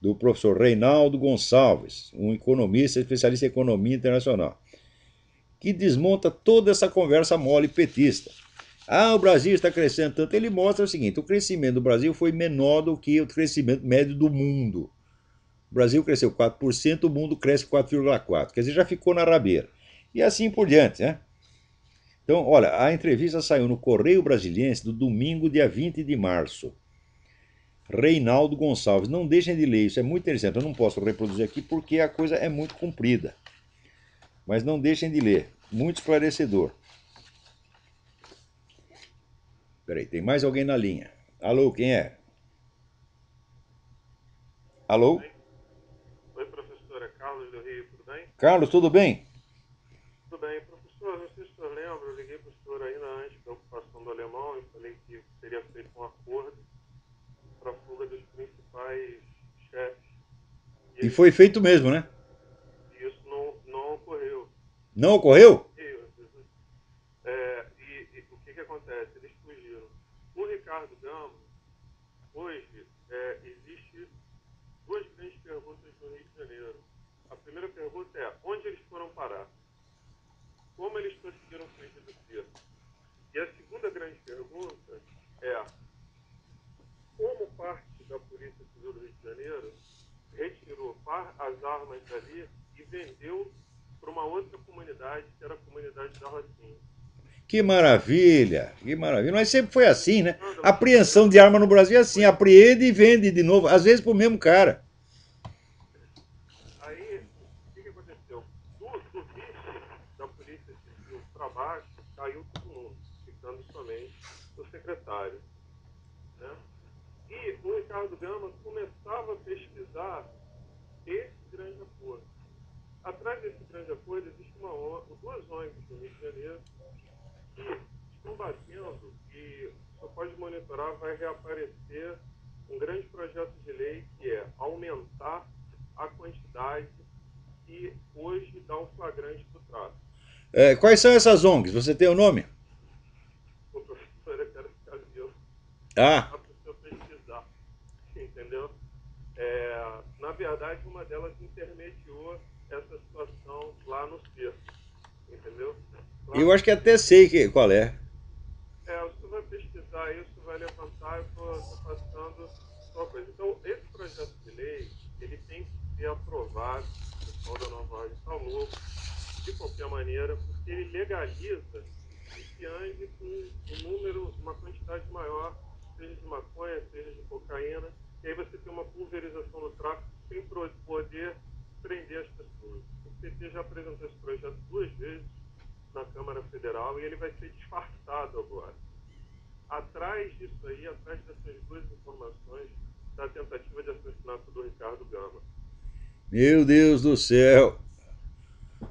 do professor Reinaldo Gonçalves, um economista, especialista em economia internacional, que desmonta toda essa conversa mole petista. Ah, o Brasil está crescendo tanto. Ele mostra o seguinte: o crescimento do Brasil foi menor do que o crescimento médio do mundo. O Brasil cresceu 4%, o mundo cresce 4,4%. Quer dizer, já ficou na rabeira. E assim por diante, né? Então, olha, a entrevista saiu no Correio Brasiliense do domingo, dia 20 de março. Reinaldo Gonçalves. Não deixem de ler, isso é muito interessante. Eu não posso reproduzir aqui porque a coisa é muito comprida. Mas não deixem de ler, muito esclarecedor. Peraí, tem mais alguém na linha. Alô, quem é? Alô? Oi, professora. Carlos do Rio, tudo bem? Carlos, tudo bem? bem. Professor, não sei se o senhor lembra, eu liguei para o senhor ainda antes da ocupação do alemão e falei que seria feito um acordo para a fuga dos principais chefes. E, e foi feito mesmo, né? E isso não, não ocorreu. Não ocorreu? É, e, e, o que, que acontece? Eles fugiram. O Ricardo Gama, hoje, é, existe duas grandes perguntas no Rio de Janeiro. A primeira pergunta é: onde eles foram parar? como eles conseguiram fugir disso. E a segunda grande pergunta é como parte da Polícia Civil do Rio de Janeiro retirou as armas dali e vendeu para uma outra comunidade, que era a comunidade da Rocinha. Que maravilha, que maravilha. Mas sempre foi assim, né? Apreensão de arma no Brasil é assim, apreende e vende de novo, às vezes para o mesmo cara. secretário. Né? E o Ricardo Gama começava a pesquisar esse grande acordo. Atrás desse grande acordo existe uma, duas ONGs do Rio de Janeiro que estão batendo e só pode monitorar, vai reaparecer um grande projeto de lei que é aumentar a quantidade que hoje dá um flagrante do tráfico. É, quais são essas ONGs? Você tem o nome? Ah. Para pesquisar, entendeu? É, na verdade, uma delas intermediou essa situação lá no cerco, entendeu? Lá eu acho que até sei que, qual é. É, você vai pesquisar isso, vai levantar, eu estou passando uma coisa. Então, esse projeto de lei, ele tem que ser aprovado, o pessoal da Nova Ordem falou, tá de qualquer maneira, porque ele legaliza esse ande com um número, uma quantidade maior seja de maconha, seja de cocaína, e aí você tem uma pulverização do tráfico sem poder prender as pessoas. O PT já apresentou esse projeto duas vezes na Câmara Federal e ele vai ser disfarçado agora. Atrás disso aí, atrás dessas duas informações, da tentativa de assassinato do Ricardo Gama. Meu Deus do céu!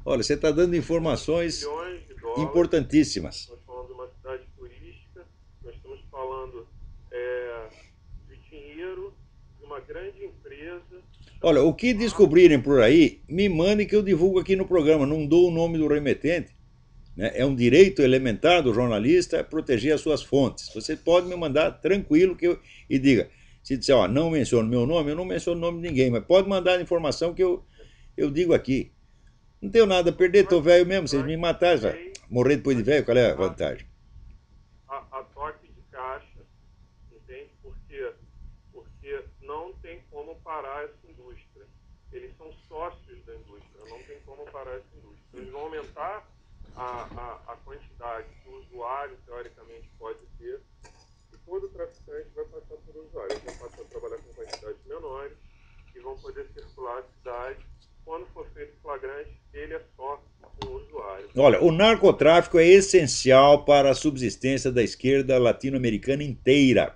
Olha, você está dando informações dólares, importantíssimas. Nós estamos falando de uma cidade turística, nós estamos falando é, de dinheiro de uma grande empresa. Olha, o que descobrirem por aí, me mandem que eu divulgo aqui no programa. Não dou o nome do remetente. Né? É um direito elementar do jornalista proteger as suas fontes. Você pode me mandar tranquilo que eu, e diga. Se disser, ó, não menciono meu nome, eu não menciono o nome de ninguém, mas pode mandar a informação que eu, eu digo aqui. Não tenho nada a perder, Estou velho mesmo, vocês me matarem, Morrer depois de velho, qual é a vantagem? parar essa indústria. Eles são sócios da indústria, não tem como parar essa indústria. Eles vão aumentar a, a, a quantidade que o usuário, teoricamente, pode ter. E todo traficante vai passar por usuário. Eles vão passar a trabalhar com quantidades menores e vão poder circular a cidade quando for feito flagrante, ele é só um usuário. Olha, o narcotráfico é essencial para a subsistência da esquerda latino-americana inteira.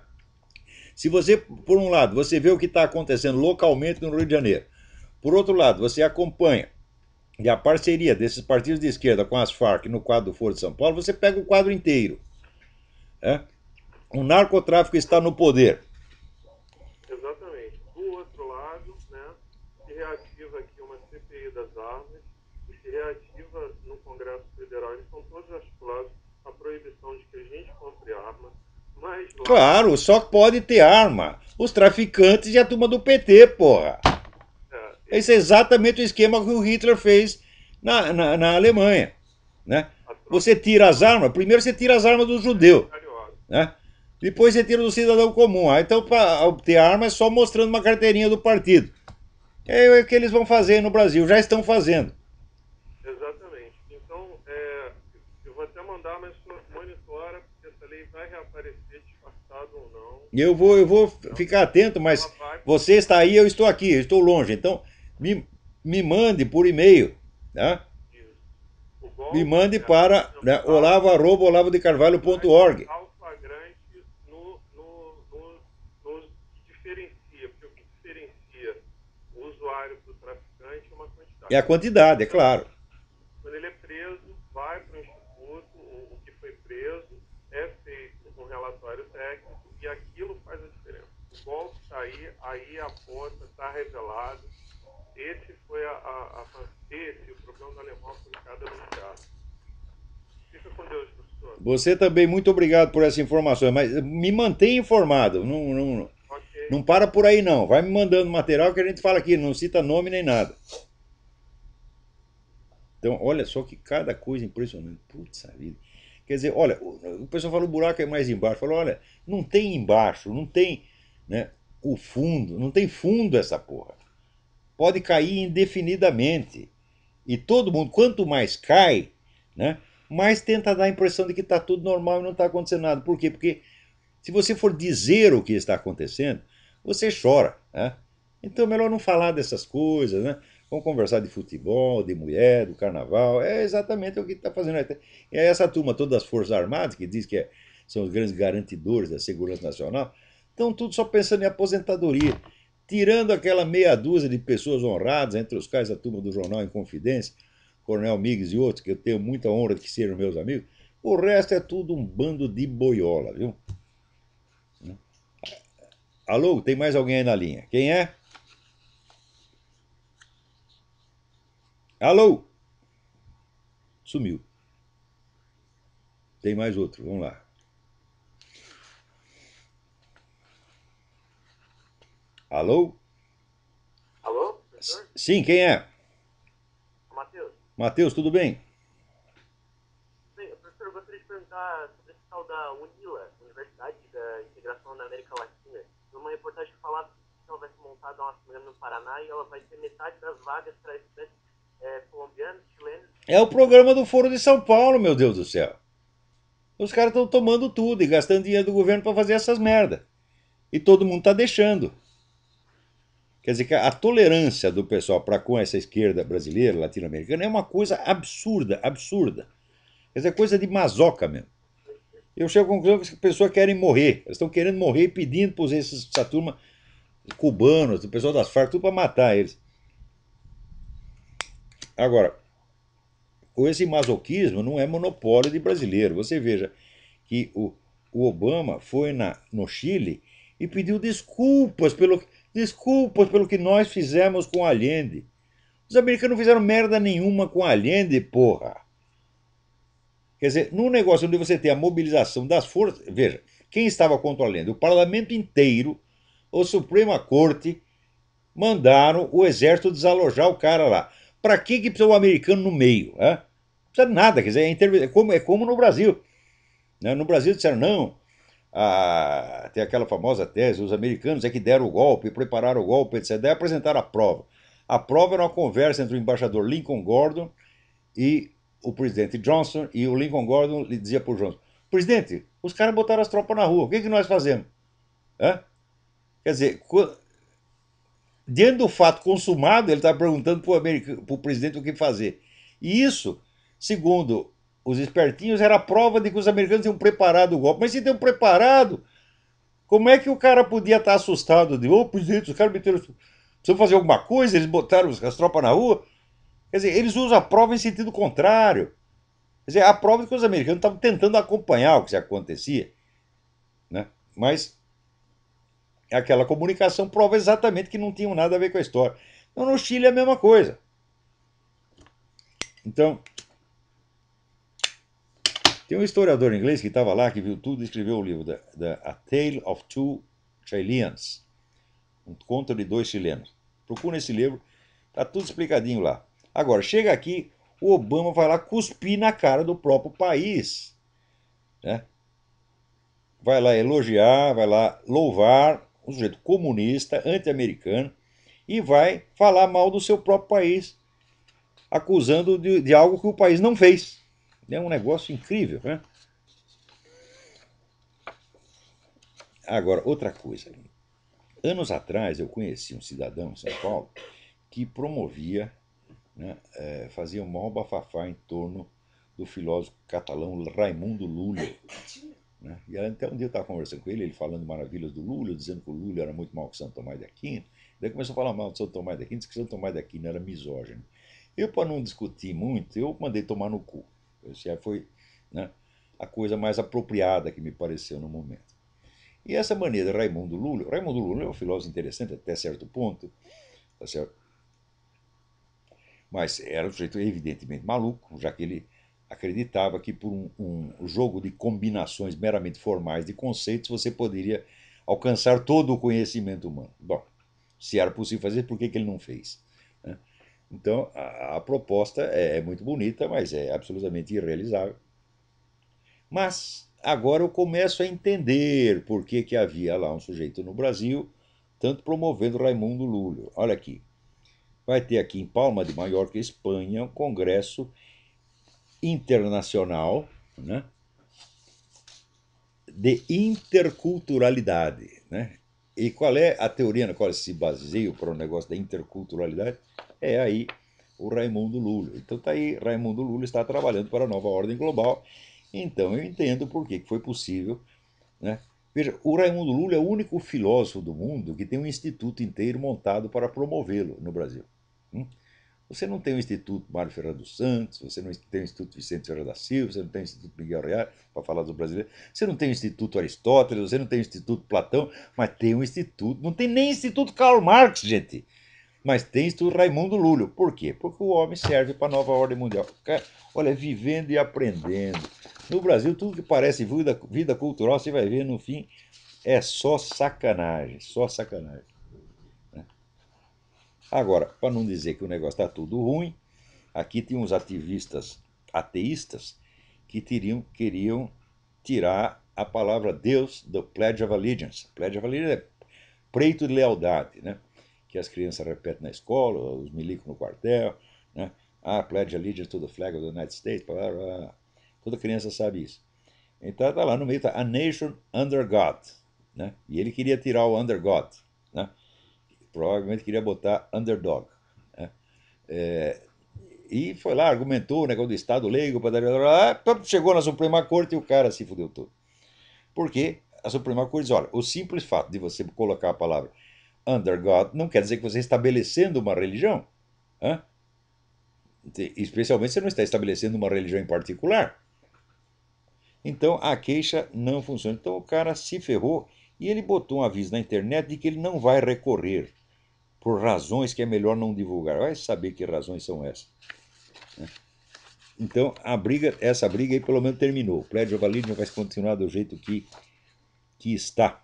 Se você, por um lado, você vê o que está acontecendo localmente no Rio de Janeiro, por outro lado, você acompanha e a parceria desses partidos de esquerda com as Farc no quadro do Foro de São Paulo, você pega o quadro inteiro. Né? O narcotráfico está no poder. Exatamente. Do outro lado, né, se reativa aqui uma CPI das armas, e se reativa no Congresso Federal, eles estão todos articulados a proibição de que a gente compre armas. Claro, só pode ter arma. Os traficantes e a turma do PT, porra. É, Esse é exatamente o esquema que o Hitler fez na, na, na Alemanha. Né? Você tira as armas, primeiro você tira as armas do judeu. Né? Depois você tira do cidadão comum. Ah, então, para obter arma, é só mostrando uma carteirinha do partido. É o que eles vão fazer no Brasil, já estão fazendo. Eu vou, eu vou ficar atento, mas você está aí, eu estou aqui, eu estou longe. Então, me, me mande por e-mail, né? Me mande para né, olavo, arroba, É a quantidade, é claro. aí a força está revelada. Esse foi a, a, a esse, o problema da Lemófila publicado no caso. Fica com Deus, professor. Você também, muito obrigado por essa informação, mas me mantém informado, não, não, okay. não para por aí não, vai me mandando material que a gente fala aqui, não cita nome nem nada. Então, olha só que cada coisa impressionante. Putz, a vida. Quer dizer, olha, o pessoal falou o buraco é mais embaixo. Falou, olha, não tem embaixo, não tem. Né? o fundo. Não tem fundo essa porra. Pode cair indefinidamente. E todo mundo, quanto mais cai, né, mais tenta dar a impressão de que está tudo normal e não está acontecendo nada. Por quê? Porque se você for dizer o que está acontecendo, você chora. Né? Então é melhor não falar dessas coisas, né? Vamos conversar de futebol, de mulher, do carnaval. É exatamente o que está fazendo. E é, é essa turma todas as Forças Armadas, que diz que é, são os grandes garantidores da segurança nacional, Estão tudo só pensando em aposentadoria. Tirando aquela meia dúzia de pessoas honradas, entre os quais a turma do jornal em Confidência, Coronel Miggs e outros, que eu tenho muita honra de que sejam meus amigos, o resto é tudo um bando de boiola, viu? Alô, tem mais alguém aí na linha? Quem é? Alô? Sumiu. Tem mais outro, vamos lá. Alô? Alô? Professor? Sim, quem é? Matheus. Matheus, tudo bem? Bem, professor, eu gostaria de perguntar sobre esse tal da UNILA, Universidade da Integração da América Latina. Numa reportagem que falava que ela vai ser montada uma semana no Paraná e ela vai ter metade das vagas para estudantes é, colombianos, chilenos. É o programa do Foro de São Paulo, meu Deus do céu. Os caras estão tomando tudo e gastando dinheiro do governo para fazer essas merda. E todo mundo está deixando. Quer dizer que a tolerância do pessoal para com essa esquerda brasileira, latino-americana, é uma coisa absurda, absurda. Quer dizer, coisa de masoca mesmo. Eu chego à conclusão que as pessoas querem morrer. Elas estão querendo morrer pedindo para essa turma cubanos, o pessoal das Farc, tudo para matar eles. Agora, esse masoquismo não é monopólio de brasileiro. Você veja que o, o Obama foi na, no Chile e pediu desculpas pelo que Desculpas pelo que nós fizemos com Allende. Os americanos não fizeram merda nenhuma com Allende, porra. Quer dizer, num negócio onde você tem a mobilização das forças. Veja, quem estava contra Allende? O parlamento inteiro, a Suprema Corte, mandaram o exército desalojar o cara lá. Para que, que precisa o um americano no meio? Né? Não precisa de nada, quer dizer, é, é, como, é como no Brasil. Né? No Brasil disseram, não, a, tem aquela famosa tese, os americanos é que deram o golpe, prepararam o golpe, etc. Daí apresentaram a prova. A prova era uma conversa entre o embaixador Lincoln Gordon e o presidente Johnson, e o Lincoln Gordon lhe dizia para o Johnson, presidente, os caras botaram as tropas na rua, o que, é que nós fazemos? Hã? Quer dizer, diante do fato consumado, ele está perguntando para o presidente o que fazer. E isso, segundo os espertinhos era prova de que os americanos tinham preparado o golpe. Mas se tinham preparado, como é que o cara podia estar assustado? De, ô, oh, presidente, é, os caras meteram. Precisam fazer alguma coisa, eles botaram as tropas na rua. Quer dizer, eles usam a prova em sentido contrário. Quer dizer, a prova de que os americanos estavam tentando acompanhar o que se acontecia. Né? Mas é aquela comunicação prova exatamente que não tinham nada a ver com a história. Então, no Chile é a mesma coisa. Então, tem um historiador inglês que estava lá, que viu tudo e escreveu o livro da, A Tale of Two Chileans, um conto de dois chilenos. Procura esse livro, tá tudo explicadinho lá. Agora, chega aqui, o Obama vai lá cuspir na cara do próprio país, né? Vai lá elogiar, vai lá louvar um sujeito comunista, anti-americano, e vai falar mal do seu próprio país, acusando de, de algo que o país não fez. É um negócio incrível, né? Agora, outra coisa. Anos atrás eu conheci um cidadão em São Paulo que promovia, né, é, fazia um maior bafafá em torno do filósofo catalão Raimundo Lula. Né? E até um dia eu estava conversando com ele, ele falando maravilhas do Lula, dizendo que o Lula era muito mal que Santo Tomás de Aquino. Daí começou a falar mal de Santo Tomás de Aquino, disse que Santo Tomás de Aquino era misógino. Eu, para não discutir muito, eu mandei tomar no cu. Essa foi né, a coisa mais apropriada que me pareceu no momento. E essa maneira de Raimundo Lula, Raimundo Lula é um filósofo interessante até certo ponto, tá certo? mas era um jeito evidentemente maluco, já que ele acreditava que por um, um jogo de combinações meramente formais de conceitos você poderia alcançar todo o conhecimento humano. Bom, se era possível fazer, por que, que ele não fez? Então, a, a proposta é, é muito bonita, mas é absolutamente irrealizável. Mas agora eu começo a entender por que, que havia lá um sujeito no Brasil, tanto promovendo Raimundo Lúlio. Olha aqui. Vai ter aqui em Palma de Mallorca, Espanha, um congresso internacional né, de interculturalidade. Né? E qual é a teoria na qual se baseia para o negócio da interculturalidade? é aí o Raimundo Lula. Então tá aí, Raimundo Lula está trabalhando para a nova ordem global. Então eu entendo por que foi possível. Né? Veja, o Raimundo Lula é o único filósofo do mundo que tem um instituto inteiro montado para promovê-lo no Brasil. Hum? Você não tem o Instituto Mário Ferreira dos Santos, você não tem o Instituto Vicente Ferreira da Silva, você não tem o Instituto Miguel Real, para falar do brasileiro, você não tem o Instituto Aristóteles, você não tem o Instituto Platão, mas tem o Instituto, não tem nem Instituto Karl Marx, gente. Mas tens o Raimundo Lúlio. Por quê? Porque o homem serve para a nova ordem mundial. Olha, vivendo e aprendendo. No Brasil, tudo que parece vida, vida cultural, você vai ver no fim, é só sacanagem. Só sacanagem. Né? Agora, para não dizer que o negócio está tudo ruim, aqui tem uns ativistas ateístas que teriam, queriam tirar a palavra Deus do Pledge of Allegiance. Pledge of Allegiance é preito de lealdade, né? que as crianças repetem na escola, os milicos no quartel, né? Ah, pledge allegiance to the flag of the United States, blá, blá, blá. toda criança sabe isso. Então tá lá no meio, tá a nation under God, né? E ele queria tirar o under God, né? Provavelmente queria botar underdog, né? É, e foi lá, argumentou o negócio do Estado leigo, blá, blá, blá, chegou na Suprema Corte e o cara se fudeu todo. Por quê? A Suprema Corte diz, olha, o simples fato de você colocar a palavra under God não quer dizer que você está estabelecendo uma religião. Hein? Especialmente você não está estabelecendo uma religião em particular. Então a queixa não funciona. Então o cara se ferrou e ele botou um aviso na internet de que ele não vai recorrer por razões que é melhor não divulgar. Vai saber que razões são essas. Né? Então a briga, essa briga aí pelo menos terminou. O prédio valide vai continuar do jeito que, que está.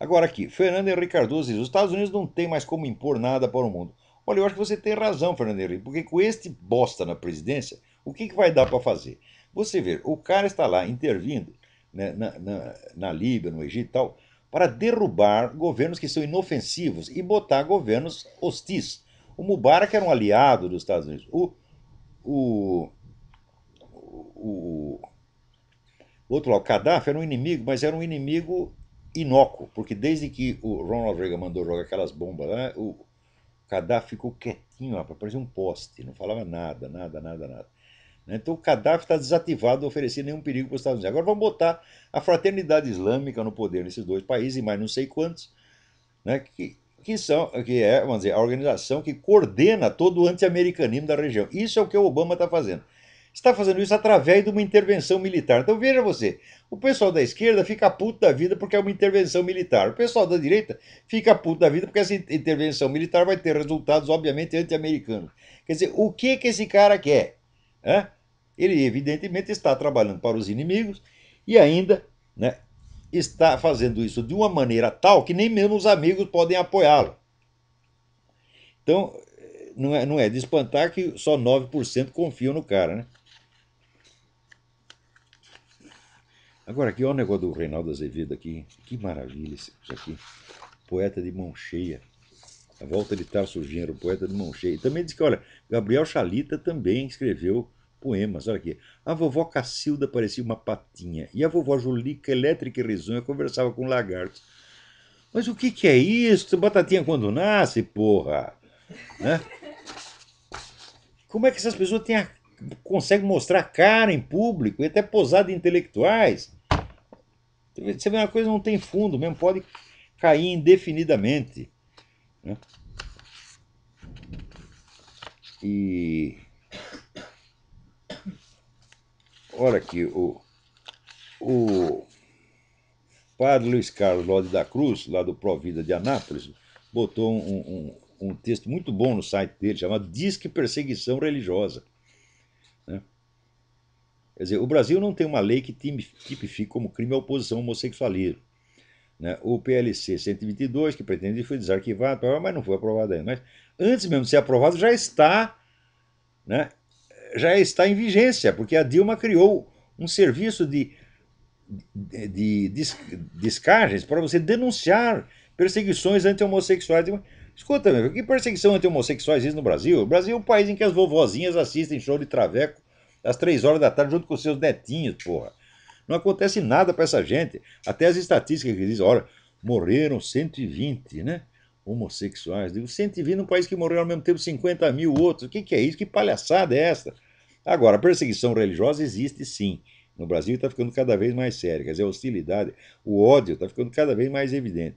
Agora aqui, Fernando Henrique Cardoso diz: os Estados Unidos não tem mais como impor nada para o mundo. Olha, eu acho que você tem razão, Fernando Henrique, porque com este bosta na presidência, o que, que vai dar para fazer? Você vê, o cara está lá intervindo né, na, na, na Líbia, no Egito e tal, para derrubar governos que são inofensivos e botar governos hostis. O Mubarak era um aliado dos Estados Unidos. O, o, o, o outro lá, o Gaddafi, era um inimigo, mas era um inimigo inócuo, porque desde que o Ronald Reagan mandou jogar aquelas bombas, lá, o Gaddafi ficou quietinho, parecia um poste, não falava nada, nada, nada, nada. Né? Então o Gaddafi está desativado de oferecer nenhum perigo para os Estados Unidos. Agora vamos botar a fraternidade islâmica no poder nesses dois países e mais não sei quantos, né, que, que, são, que é vamos dizer, a organização que coordena todo o anti-americanismo da região. Isso é o que o Obama está fazendo está fazendo isso através de uma intervenção militar. Então veja você, o pessoal da esquerda fica puto da vida porque é uma intervenção militar. O pessoal da direita fica puto da vida porque essa intervenção militar vai ter resultados, obviamente, anti-americanos. Quer dizer, o que, que esse cara quer? Ele, evidentemente, está trabalhando para os inimigos e ainda né, está fazendo isso de uma maneira tal que nem mesmo os amigos podem apoiá-lo. Então, não é, não é de espantar que só 9% confiam no cara, né? Agora aqui, olha é o negócio do Reinaldo Azevedo aqui. Que maravilha isso aqui. Poeta de mão cheia. A volta de Tarso Genro, poeta de mão cheia. também diz que, olha, Gabriel Chalita também escreveu poemas. Olha aqui. A vovó Cacilda parecia uma patinha. E a vovó Julica, elétrica e risonha, conversava com lagartos. Mas o que, que é isso? Batatinha quando nasce, porra! Né? Como é que essas pessoas têm a... conseguem mostrar cara em público e até posar de intelectuais? Você vê uma coisa não tem fundo mesmo, pode cair indefinidamente. Né? E olha aqui, o, o padre Luiz Carlos Lodi da Cruz, lá do Provida de Anápolis, botou um, um, um texto muito bom no site dele, chamado Disque Perseguição Religiosa. Quer dizer, o Brasil não tem uma lei que tipifique como crime a oposição ao homossexualismo. Né? O PLC 122, que pretende, foi desarquivado, mas não foi aprovado ainda. Mas antes mesmo de ser aprovado, já está, né? já está em vigência, porque a Dilma criou um serviço de, de, de descargas para você denunciar perseguições anti-homossexuais. Escuta, meu, que perseguição anti-homossexuais existe no Brasil? O Brasil é um país em que as vovozinhas assistem show de traveco às três horas da tarde, junto com seus netinhos, porra. Não acontece nada para essa gente. Até as estatísticas que dizem, olha, morreram 120, né? Homossexuais. Digo, 120 num país que morreu ao mesmo tempo 50 mil outros. O que, que é isso? Que palhaçada é essa? Agora, perseguição religiosa existe sim. No Brasil está ficando cada vez mais séria. Quer dizer, a hostilidade, o ódio está ficando cada vez mais evidente.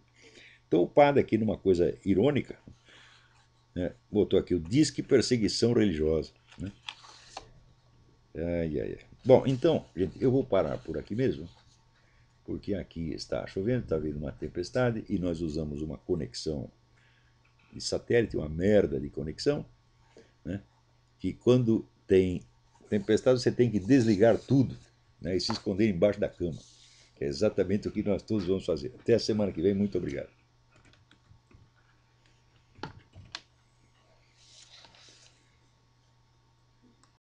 Então, o padre, aqui, numa coisa irônica, né, botou aqui o disque perseguição religiosa. Né? Ai, ai, ai. Bom, então, gente, eu vou parar por aqui mesmo, porque aqui está chovendo, está vindo uma tempestade e nós usamos uma conexão de satélite, uma merda de conexão, né? que quando tem tempestade você tem que desligar tudo né? e se esconder embaixo da cama. Que é exatamente o que nós todos vamos fazer. Até a semana que vem, muito obrigado.